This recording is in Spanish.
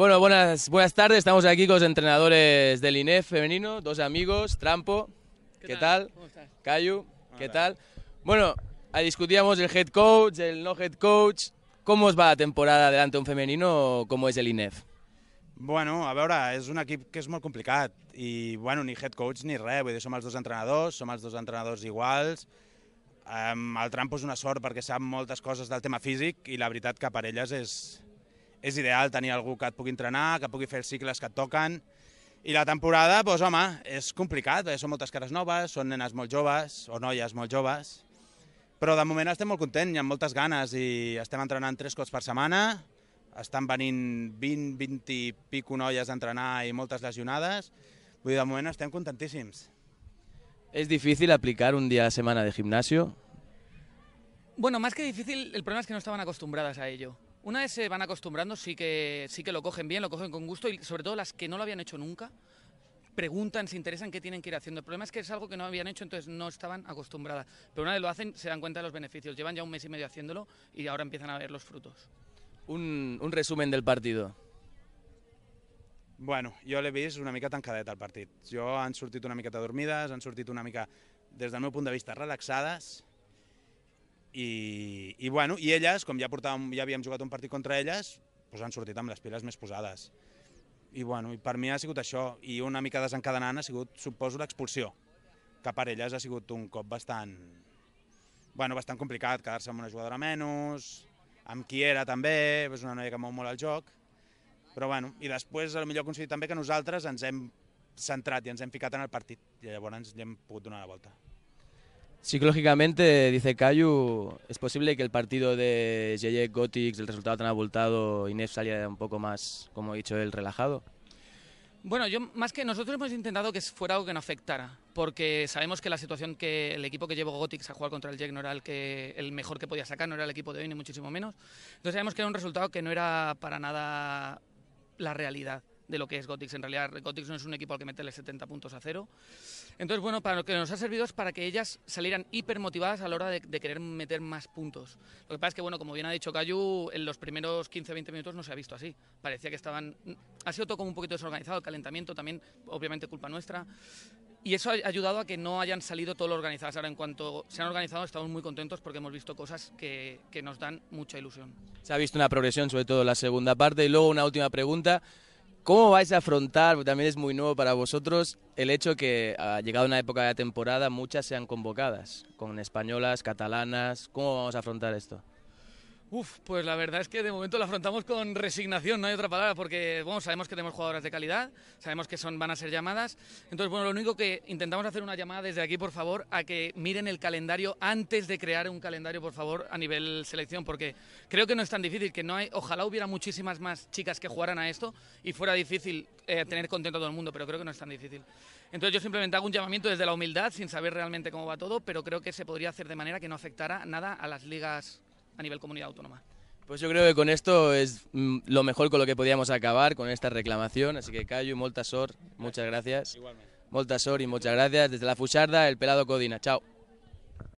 Bueno, buenas, buenas tardes. Estamos aquí con los entrenadores del INEF femenino, dos amigos, Trampo. ¿Qué, tal? ¿Cómo estás? Cayu, ¿qué tal? Bueno, ahí discutíamos el head coach, el no head coach. ¿Cómo os va la temporada delante un femenino? ¿Cómo es el INEF? Bueno, a veure, es un equip que es muy complicado, y bueno, ni head coach ni res, somos más dos entrenadores, son más dos entrenadores iguales. Al em, Trampo es una sort porque sap muchas cosas del tema físico, y la veritat que para es es... és ideal tenir algú que et pugui entrenar, que pugui fer els cicles que et toquen. I la temporada, doncs home, és complicat, perquè són moltes cares noves, són nenes molt joves o noies molt joves, però de moment estem molt contents hi ha moltes ganes i estem entrenant tres cops per setmana, estan venint 20, 20 i pico noies a entrenar i moltes lesionades, vull dir, de moment estem contentíssims. ¿Es difícil aplicar un día a la semana de gimnasio? Bueno, más que difícil, el problema es que no estaban acostumbradas a ello. Una vez se van acostumbrando, sí que, sí que lo cogen bien, lo cogen con gusto y sobre todo las que no lo habían hecho nunca, preguntan, se interesan qué tienen que ir haciendo. El problema es que es algo que no habían hecho, entonces no estaban acostumbradas. Pero una vez lo hacen, se dan cuenta de los beneficios. Llevan ya un mes y medio haciéndolo y ahora empiezan a ver los frutos. Un, resumen del partido. Bueno, yo le vist una mica de al partido. Yo han surtido una miqueta dormidas han surtido una mica, desde el meu punt de vista, relaxadas. I, i, bueno, i elles, com ja, portàvem, ja havíem jugat un partit contra elles, doncs han sortit amb les piles més posades. I, bueno, i per mi ha sigut això, i una mica desencadenant ha sigut, suposo, l'expulsió, que per elles ha sigut un cop bastant, bueno, bastant complicat, quedar-se amb una jugadora menys, amb qui era també, és una noia que mou molt el joc, però bueno, i després el millor aconseguit també que nosaltres ens hem centrat i ens hem ficat en el partit i llavors ens hem pogut donar la volta. Psicológicamente, dice Cayu, es posible que el partido de JJ Gotix, el resultado tan abultado, Inés saliera un poco más, como he dicho él, relajado. Bueno, yo más que nosotros hemos intentado que fuera algo que no afectara, porque sabemos que la situación que el equipo que llevó Gotix a jugar contra el Jack no era el, que, el mejor que podía sacar, no era el equipo de hoy ni muchísimo menos. Entonces sabemos que era un resultado que no era para nada la realidad de lo que es Gotix. En realidad, Gotix no es un equipo al que meterle 70 puntos a cero. Entonces, bueno, para lo que nos ha servido es para que ellas salieran hiper motivadas a la hora de, querer meter más puntos. Lo que pasa es que, bueno, como bien ha dicho Cayu, en los primeros 15-20 minutos no se ha visto así. Parecía que estaban. Ha sido todo como un poquito desorganizado, el calentamiento también, obviamente, culpa nuestra. Y eso ha ayudado a que no hayan salido todos los organizados. Ahora, en cuanto se han organizado, estamos muy contentos porque hemos visto cosas que, que, nos dan mucha ilusión. Se ha visto una progresión, sobre todo en la segunda parte. Y luego una última pregunta. ¿Cómo vais a afrontar, porque también es muy nuevo para vosotros, el hecho que ha llegado una época de temporada muchas sean convocadas, con españolas, catalanas? ¿Cómo vamos a afrontar esto? Uf, pues la verdad es que de momento la afrontamos con resignación, no hay otra palabra, porque bueno, sabemos que tenemos jugadoras de calidad, sabemos que son, van a ser llamadas. Entonces, bueno, lo único que intentamos hacer una llamada desde aquí, por favor, a que miren el calendario antes de crear un calendario, por favor, a nivel selección, porque creo que no es tan difícil, que no hay, ojalá hubiera muchísimas más chicas que jugaran a esto y fuera difícil eh, tener contento a todo el mundo, pero creo que no es tan difícil. Entonces yo simplemente hago un llamamiento desde la humildad, sin saber realmente cómo va todo, pero creo que se podría hacer de manera que no afectara nada a las ligas a nivel comunidad autónoma. Pues yo creo que con esto es mm, lo mejor con lo que podíamos acabar, con esta reclamación. Así que, Cayo, molta muchas gracias. Igualmente. Molta y muchas gracias. Desde la Fucharda, el pelado Codina. Chao.